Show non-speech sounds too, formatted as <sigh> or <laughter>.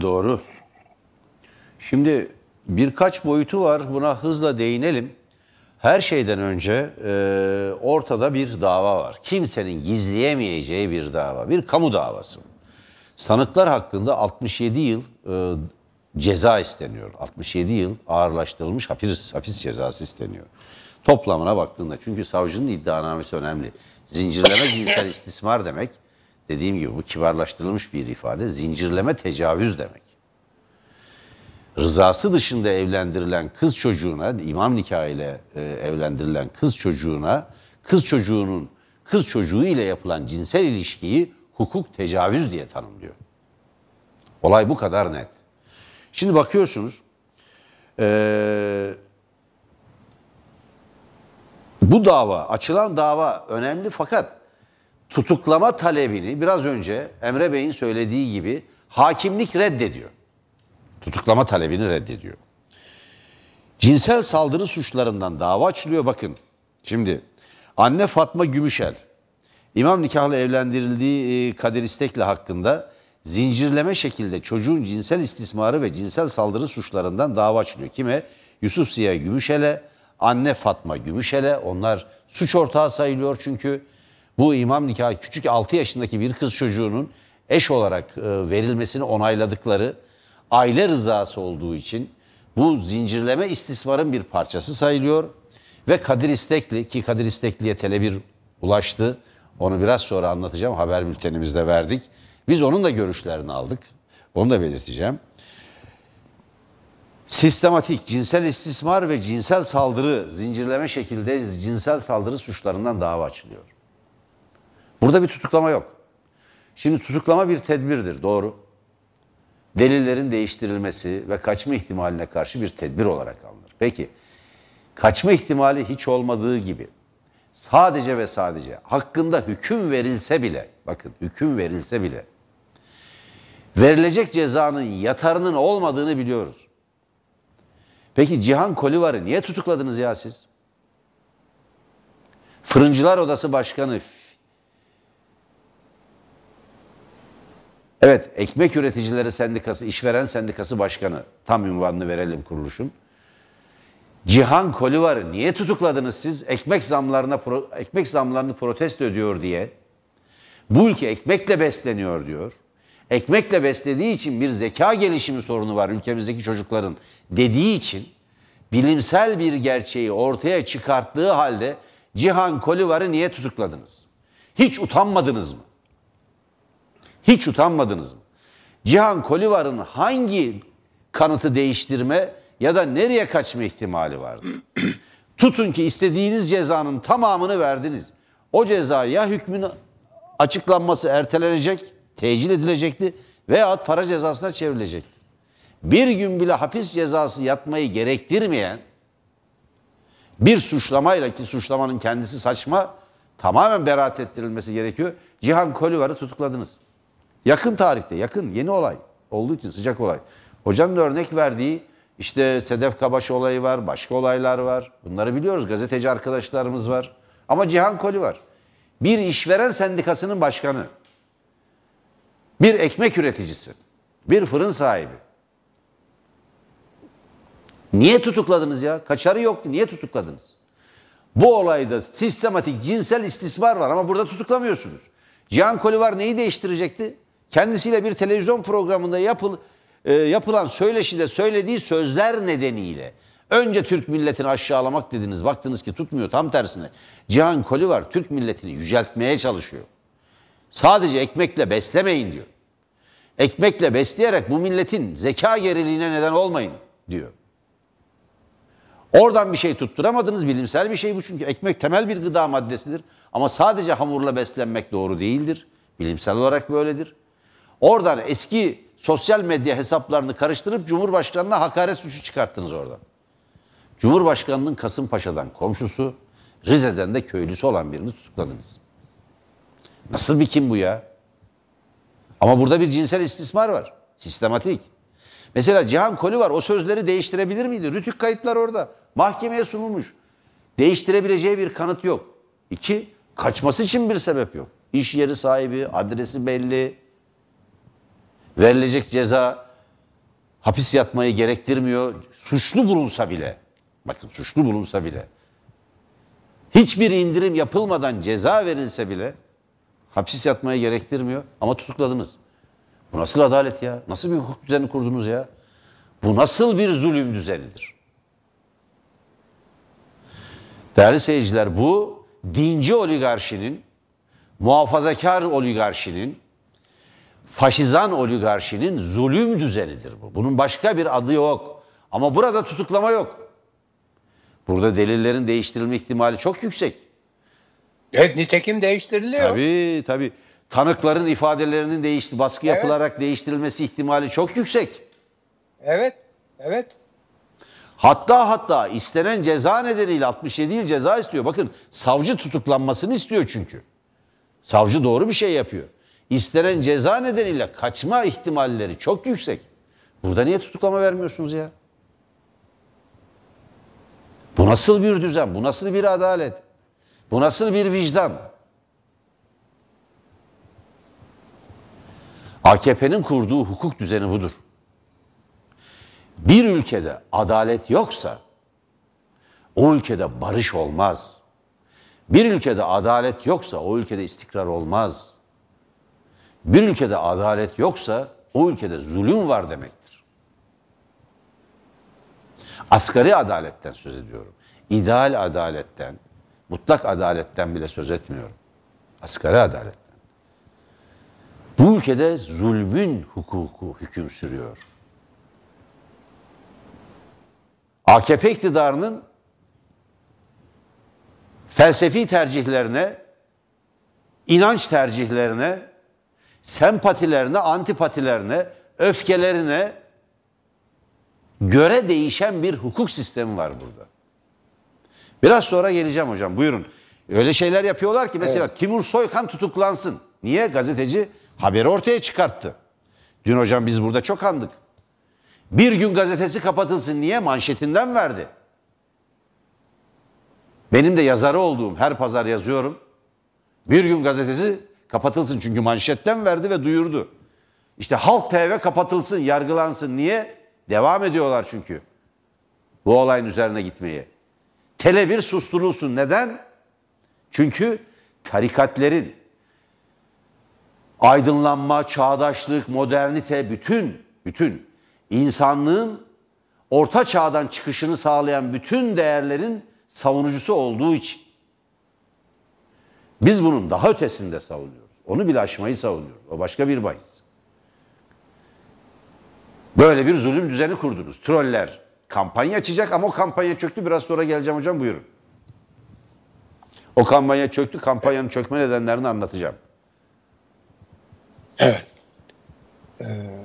Doğru. Şimdi birkaç boyutu var. Buna hızla değinelim. Her şeyden önce e, ortada bir dava var. Kimsenin gizleyemeyeceği bir dava. Bir kamu davası. Sanıklar hakkında 67 yıl e, ceza isteniyor. 67 yıl ağırlaştırılmış hapis, hapis cezası isteniyor. Toplamına baktığında çünkü savcının iddianamesi önemli. Zincirleme cinsel istismar demek dediğim gibi bu kibarlaştırılmış bir ifade zincirleme tecavüz demek. Rızası dışında evlendirilen kız çocuğuna, imam nikahıyla e, evlendirilen kız çocuğuna, kız çocuğunun kız çocuğu ile yapılan cinsel ilişkiyi hukuk tecavüz diye tanımlıyor. Olay bu kadar net. Şimdi bakıyorsunuz, ee, bu dava, açılan dava önemli fakat tutuklama talebini biraz önce Emre Bey'in söylediği gibi hakimlik reddediyor. Tutuklama talebini reddediyor. Cinsel saldırı suçlarından dava açılıyor bakın. Şimdi anne Fatma Gümüşel imam nikahla evlendirildiği e, Kadir İstek'le hakkında zincirleme şekilde çocuğun cinsel istismarı ve cinsel saldırı suçlarından dava açılıyor. Kime? Yusuf Ziya Gümüşel'e, anne Fatma Gümüşel'e. Onlar suç ortağı sayılıyor çünkü bu imam nikahı küçük 6 yaşındaki bir kız çocuğunun eş olarak e, verilmesini onayladıkları aile rızası olduğu için bu zincirleme istismarın bir parçası sayılıyor. Ve Kadir İstekli ki Kadir İstekli'ye Tele1 ulaştı. Onu biraz sonra anlatacağım. Haber bültenimizde verdik. Biz onun da görüşlerini aldık. Onu da belirteceğim. Sistematik cinsel istismar ve cinsel saldırı zincirleme şekilde cinsel saldırı suçlarından dava açılıyor. Burada bir tutuklama yok. Şimdi tutuklama bir tedbirdir, doğru. Delillerin değiştirilmesi ve kaçma ihtimaline karşı bir tedbir olarak alınır. Peki, kaçma ihtimali hiç olmadığı gibi sadece ve sadece hakkında hüküm verilse bile, bakın hüküm verilse bile, verilecek cezanın yatarının olmadığını biliyoruz. Peki Cihan Kolivar'ı niye tutukladınız ya siz? Fırıncılar Odası Başkanı Evet, Ekmek Üreticileri Sendikası, İşveren Sendikası Başkanı, tam ünvanını verelim kuruluşun. Cihan Kolivar'ı niye tutukladınız siz? Ekmek zamlarına ekmek zamlarını protesto ediyor diye. Bu ülke ekmekle besleniyor diyor. Ekmekle beslediği için bir zeka gelişimi sorunu var ülkemizdeki çocukların dediği için bilimsel bir gerçeği ortaya çıkarttığı halde Cihan Kolivar'ı niye tutukladınız? Hiç utanmadınız mı? Hiç utanmadınız mı? Cihan Kolivar'ın hangi kanıtı değiştirme ya da nereye kaçma ihtimali vardı? <clears throat> Tutun ki istediğiniz cezanın tamamını verdiniz. O ceza ya hükmün açıklanması ertelenecek, tecil edilecekti veya para cezasına çevrilecekti. Bir gün bile hapis cezası yatmayı gerektirmeyen bir suçlamayla ki suçlamanın kendisi saçma tamamen beraat ettirilmesi gerekiyor. Cihan Kolivar'ı tutukladınız. Yakın tarihte, yakın, yeni olay olduğu için sıcak olay. Hocanın örnek verdiği işte Sedef Kabaş olayı var, başka olaylar var. Bunları biliyoruz. Gazeteci arkadaşlarımız var. Ama Cihan Koli var. Bir işveren sendikasının başkanı. Bir ekmek üreticisi. Bir fırın sahibi. Niye tutukladınız ya? Kaçarı yoktu. Niye tutukladınız? Bu olayda sistematik cinsel istismar var ama burada tutuklamıyorsunuz. Cihan Koli var neyi değiştirecekti? kendisiyle bir televizyon programında yapıl, e, yapılan söyleşide söylediği sözler nedeniyle önce Türk milletini aşağılamak dediniz. Baktınız ki tutmuyor tam tersine. Cihan Koli var Türk milletini yüceltmeye çalışıyor. Sadece ekmekle beslemeyin diyor. Ekmekle besleyerek bu milletin zeka geriliğine neden olmayın diyor. Oradan bir şey tutturamadınız. Bilimsel bir şey bu çünkü ekmek temel bir gıda maddesidir. Ama sadece hamurla beslenmek doğru değildir. Bilimsel olarak böyledir. Oradan eski sosyal medya hesaplarını karıştırıp Cumhurbaşkanı'na hakaret suçu çıkarttınız oradan. Cumhurbaşkanı'nın Kasımpaşa'dan komşusu, Rize'den de köylüsü olan birini tutukladınız. Nasıl bir kim bu ya? Ama burada bir cinsel istismar var. Sistematik. Mesela Cihan Koli var. O sözleri değiştirebilir miydi? Rütük kayıtlar orada. Mahkemeye sunulmuş. Değiştirebileceği bir kanıt yok. İki, kaçması için bir sebep yok. İş yeri sahibi, adresi belli, Verilecek ceza hapis yatmayı gerektirmiyor. Suçlu bulunsa bile, bakın suçlu bulunsa bile, hiçbir indirim yapılmadan ceza verilse bile hapis yatmayı gerektirmiyor ama tutukladınız. Bu nasıl adalet ya? Nasıl bir hukuk düzeni kurdunuz ya? Bu nasıl bir zulüm düzenidir? Değerli seyirciler bu dinci oligarşinin, muhafazakar oligarşinin, faşizan oligarşinin zulüm düzenidir bu. Bunun başka bir adı yok. Ama burada tutuklama yok. Burada delillerin değiştirilme ihtimali çok yüksek. Evet nitekim değiştiriliyor. Tabii tabii. Tanıkların ifadelerinin değişti, baskı evet. yapılarak değiştirilmesi ihtimali çok yüksek. Evet, evet. Hatta hatta istenen ceza nedeniyle 67 yıl ceza istiyor. Bakın savcı tutuklanmasını istiyor çünkü. Savcı doğru bir şey yapıyor. İstenen ceza nedeniyle kaçma ihtimalleri çok yüksek. Burada niye tutuklama vermiyorsunuz ya? Bu nasıl bir düzen? Bu nasıl bir adalet? Bu nasıl bir vicdan? AKP'nin kurduğu hukuk düzeni budur. Bir ülkede adalet yoksa o ülkede barış olmaz. Bir ülkede adalet yoksa o ülkede istikrar olmaz. Bir ülkede adalet yoksa o ülkede zulüm var demektir. Asgari adaletten söz ediyorum. İdeal adaletten, mutlak adaletten bile söz etmiyorum. Asgari adaletten. Bu ülkede zulmün hukuku hüküm sürüyor. AKP iktidarının felsefi tercihlerine, inanç tercihlerine sempatilerine, antipatilerine, öfkelerine göre değişen bir hukuk sistemi var burada. Biraz sonra geleceğim hocam buyurun. Öyle şeyler yapıyorlar ki mesela evet. Timur Soykan tutuklansın. Niye? Gazeteci haberi ortaya çıkarttı. Dün hocam biz burada çok andık. Bir gün gazetesi kapatılsın niye? Manşetinden verdi. Benim de yazarı olduğum her pazar yazıyorum. Bir gün gazetesi Kapatılsın çünkü manşetten verdi ve duyurdu. İşte Halk TV kapatılsın, yargılansın. Niye? Devam ediyorlar çünkü. Bu olayın üzerine gitmeye. Tele bir susturulsun. Neden? Çünkü tarikatlerin aydınlanma, çağdaşlık, modernite bütün bütün insanlığın orta çağdan çıkışını sağlayan bütün değerlerin savunucusu olduğu için biz bunun daha ötesinde savunuyoruz. Onu bile aşmayı savunuyor. O başka bir bahis. Böyle bir zulüm düzeni kurdunuz. Troller kampanya açacak ama o kampanya çöktü. Biraz sonra geleceğim hocam buyurun. O kampanya çöktü. Kampanyanın çökme nedenlerini anlatacağım. Evet. Ee,